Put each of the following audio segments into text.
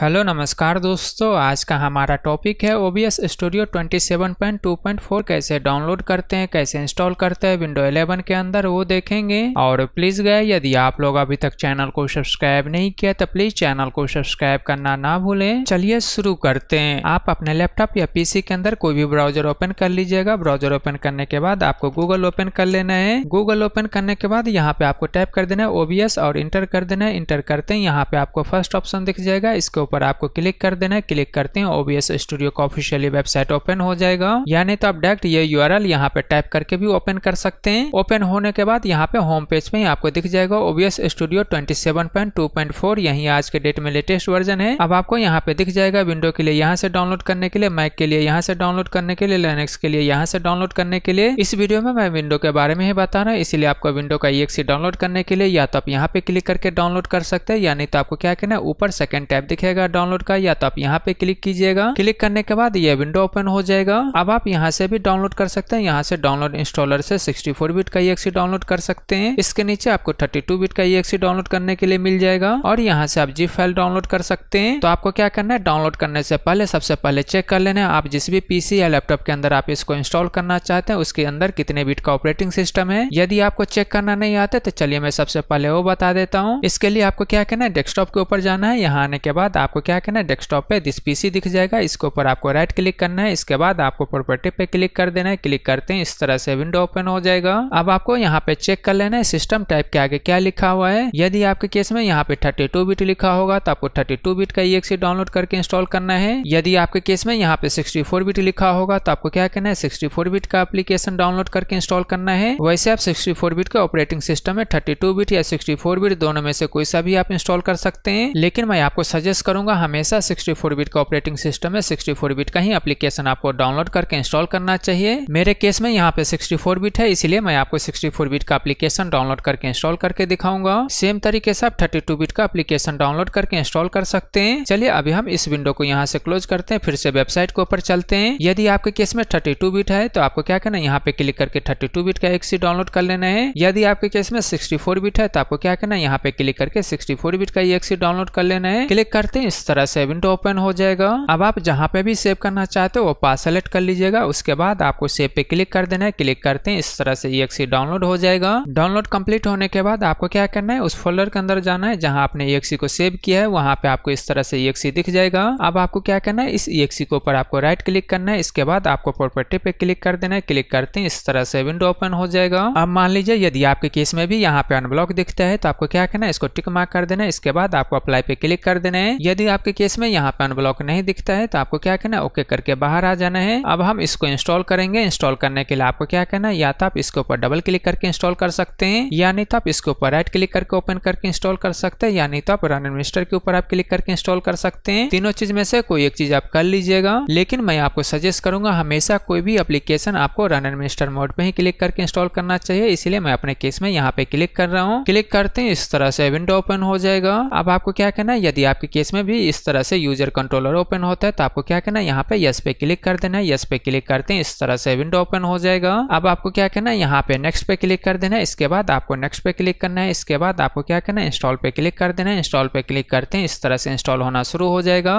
hello नमस्कार दोस्तों आज का हमारा टॉपिक है ओ बी एस स्टूडियो 27.2.4 कैसे डाउनलोड करते हैं कैसे इंस्टॉल करते हैं विंडो 11 के अंदर वो देखेंगे और प्लीज गए यदि आप लोग अभी तक चैनल को सब्सक्राइब नहीं किया तो प्लीज चैनल को सब्सक्राइब करना ना भूलें चलिए शुरू करते हैं आप अपने लैपटॉप या पीसी के अंदर कोई भी ब्राउजर ओपन कर लीजिएगा ब्राउजर ओपन करने के बाद आपको गूगल ओपन कर लेना है गूगल ओपन करने के बाद यहाँ पे आपको टाइप कर देना है ओबीएस और इंटर कर देना है इंटर करते हैं यहाँ पे आपको फर्स्ट ऑप्शन दिख जाएगा इसको ऊपर आपको क्लिक कर देना है क्लिक करते हैं ओबीएस स्टूडियो का ऑफिशियली वेबसाइट ओपन हो जाएगा या नहीं तो आप डायरेक्ट ये यू आर यहाँ पे टाइप करके भी ओपन कर सकते हैं ओपन होने के बाद यहाँ पे होम पेज पे आपको दिख जाएगा OBS studio twenty seven point two point four यही आज के डेट में लेटेस्ट वर्जन है अब आपको यहाँ पे दिख जाएगा विंडो के लिए यहाँ से डाउनलोड करने के लिए मैक के लिए यहाँ से डाउनलोड करने के लिए लेनेक्स के लिए यहाँ से डाउनलोड करने के लिए इस वीडियो में मैं विंडो के बारे में ही बता रहा हूँ इसलिए आपको विंडो का ई डाउनलोड करने के लिए या तो आप यहाँ पे क्लिक करके डाउनलोड कर सकते हैं या नहीं तो आपको क्या करना है ऊपर सेकंड टैब दिखेगा जाएगा डाउनलोड का या तो आप यहाँ पे क्लिक कीजिएगा क्लिक करने के बाद ये विंडो ओपन हो जाएगा अब आप यहाँ से भी डाउनलोड कर सकते हैं यहाँ से डाउनलोड इंस्टॉलर से 64 बिट का ई डाउनलोड कर सकते हैं इसके नीचे आपको 32 बिट का ई डाउनलोड करने के लिए मिल जाएगा और यहाँ से आप जी फाइल डाउनलोड कर सकते हैं तो आपको क्या करना है डाउनलोड करने से पहले सबसे पहले चेक कर लेना है आप जिस भी पीसी या लैपटॉप के अंदर आप इसको इंस्टॉल करना चाहते हैं उसके अंदर कितने बिट का ऑपरेटिंग सिस्टम है यदि आपको चेक करना नहीं आता तो चलिए मैं सबसे पहले वो बता देता हूँ इसके लिए आपको क्या करना है डेस्कटॉप के ऊपर जाना है यहाँ आने के बाद आप आपको क्या करना है डेस्कटॉप पे दिस पीसी दिख जाएगा इसके ऊपर आपको राइट क्लिक करना है इसके बाद आपको प्रॉपर्टी पे क्लिक कर देना है क्लिक करते हैं इस तरह से विंडो ओपन हो जाएगा अब आपको यहाँ पे चेक कर लेना है सिस्टम टाइप के आगे क्या लिखा हुआ है यदि आपके केस में यहाँ पे थर्टी बिट लिखा होगा तो आपको थर्टी बिट का ई डाउनलोड करके इंस्टॉल करना है यदि आपके केस में यहाँ पे सिक्सटी बिट लिखा होगा तो आपको क्या करना है सिक्सटी बिट का एप्लीकेशन डाउनलोड करके इंस्टॉल करना है वैसे आप सिक्सटी बिट के ऑपरेटिंग सिस्टम है थर्टी बिट या सिक्सटी बिट दोनों में से कोई सा भी आप इंस्टॉल कर सकते हैं लेकिन मैं आपको सजेस्ट करूँ करूँगा हमेशा 64 बिट का ऑपरेटिंग सिस्टम है 64 बिट का ही एप्लीकेशन आपको डाउनलोड करके इंस्टॉल करना चाहिए मेरे केस में यहाँ पे 64 बिट है इसलिए मैं आपको 64 बिट का एप्लीकेशन डाउनलोड करके इंस्टॉल करके दिखाऊंगा सेम तरीके से आप 32 बिट का एप्लीकेशन डाउनलोड करके इंस्टॉल कर सकते हैं चलिए अभी हम इस विंडो को यहाँ से क्लोज करते हैं फिर से वेबसाइट के ऊपर चलते हैं यदि आपके केस में थर्टी बिट है तो आपको क्या करना है यहाँ पे क्लिक करके थर्टी बिट का एक सी डाउनलोड कर लेना है यदि आपके केस में सिक्सटी बिट है तो आपको क्या करना है यहाँ पे क्लिक करके सिक्सटी बिट का एक सी डाउनलोड कर लेना है क्लिक करते हैं इस तरह से विंडो ओपन हो जाएगा अब आप जहाँ पे भी सेव करना चाहते हो वो पास सेलेक्ट कर लीजिएगा उसके बाद आपको सेव पे क्लिक कर देना है क्लिक करते हैं इस तरह से ई डाउनलोड हो जाएगा डाउनलोड कम्प्लीट होने के बाद आपको क्या करना है उस फोल्डर के अंदर जाना है जहाँ आपने ई को सेव किया है वहाँ पे आपको इस तरह से ई दिख जाएगा अब आपको क्या करना है इस ई के ऊपर आपको राइट क्लिक करना है इसके बाद आपको प्रॉपर्टी पे क्लिक कर देना है क्लिक करते हैं इस तरह से विंडो ओपन हो जाएगा अब मान लीजिए यदि आपके केस में भी यहाँ पे अनब्लॉक दिखता है तो आपको क्या करना है इसको टिक मार्क कर देना है इसके बाद आपको अप्लाई पे क्लिक कर देना है यदि आपके केस में यहाँ पे अनब्लॉक नहीं दिखता है तो आपको क्या कहना है ओके करके बाहर आ जाना है अब हम इसको इंस्टॉल करेंगे इंस्टॉल करने के लिए आपको क्या कहना है या तो आप इसके ऊपर डबल क्लिक करके इंस्टॉल कर सकते हैं या नहीं तो आप इसके ऊपर राइट क्लिक करके ओपन करके इंस्टॉल कर सकते हैं या नहीं तो आप रन एडमिनिस्टर के ऊपर आप क्लिक करके इंस्टॉल कर सकते हैं तीनों चीज में से कोई एक चीज आप कर लीजिएगा लेकिन मैं आपको सजेस्ट करूंगा हमेशा कोई भी अप्लीकेशन आपको रन एडमिनिस्टर मोड पे ही क्लिक करके इंस्टॉल करना चाहिए इसलिए मैं अपने केस में यहाँ पे क्लिक कर रहा हूँ क्लिक करते हैं इस तरह से विंडो ओपन हो जाएगा अब आपको क्या कहना है यदि आपके केस में उसमें भी इस तरह से यूजर कंट्रोलर ओपन होता है तो आपको क्या करना है यहाँ पे यस पे क्लिक कर देना है यस पे क्लिक करते हैं इस तरह से विंडो ओपन हो जाएगा अब आपको क्या करना है यहाँ पे नेक्स्ट पे क्लिक कर देना है इसके बाद आपको नेक्स्ट पे क्लिक करना है इसके बाद आपको क्या करना है इंस्टॉल पे क्लिक कर देना है इंस्टॉल पे क्लिक करते हैं इस तरह से इंस्टॉल होना शुरू हो जाएगा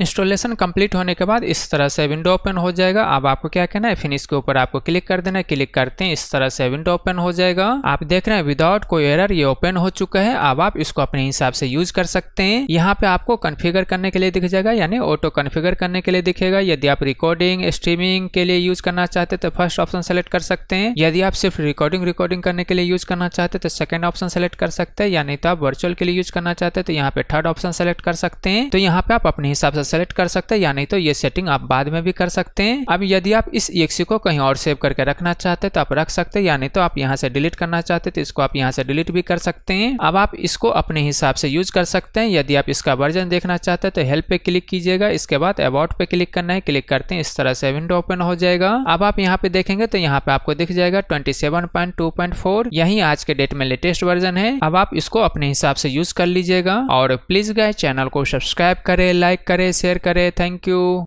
इंस्टॉलेशन कंप्लीट होने के बाद इस तरह से विंडो ओपन हो जाएगा अब आपको क्या करना है फिनिश के ऊपर आपको क्लिक कर देना है क्लिक करते हैं इस तरह से विंडो ओपन हो जाएगा आप देख रहे हैं विदाउट कोई एरर ये ओपन हो चुका है अब आप इसको अपने हिसाब से यूज कर सकते हैं यहाँ पे आपको कन्फिगर करने के लिए दिख जाएगा यानी ऑटो कन्फिगर करने के लिए दिखेगा यदि आप रिकॉर्डिंग स्ट्रीमिंग के लिए यूज करना चाहते तो फर्स्ट ऑप्शन सेलेक्ट कर सकते हैं यदि आप सिर्फ रिकॉर्डिंग रिकॉर्डिंग करने के लिए यूज करना चाहते तो सेकेंड ऑप्शन सेलेक्ट कर सकते हैं या तो आप वर्चुअल के लिए यूज करना चाहते तो यहाँ पे थर्ड ऑप्शन सेलेक्ट कर सकते हैं तो यहाँ पे आप अपने हिसाब से सेलेक्ट कर सकते हैं या नहीं तो ये सेटिंग आप बाद में भी कर सकते हैं अब यदि आप इस ई को कहीं और सेव करके रखना चाहते हैं तो आप रख सकते हैं या नहीं तो आप यहाँ से डिलीट करना चाहते तो इसको आप यहाँ से डिलीट भी कर सकते हैं अब आप इसको अपने हिसाब से यूज कर सकते हैं यदि आप इसका वर्जन देखना चाहते हैं तो हेल्प पे क्लिक कीजिएगा इसके बाद अबाउट पे क्लिक करना है क्लिक करते हैं इस तरह से विंडो ओपन हो जाएगा अब आप यहाँ पे देखेंगे तो यहाँ पे आपको दिख जाएगा ट्वेंटी यही आज के डेट में लेटेस्ट वर्जन है अब आप इसको अपने हिसाब से यूज कर लीजिएगा और प्लीज गए चैनल को सब्सक्राइब करे लाइक करे शेयर करें थैंक यू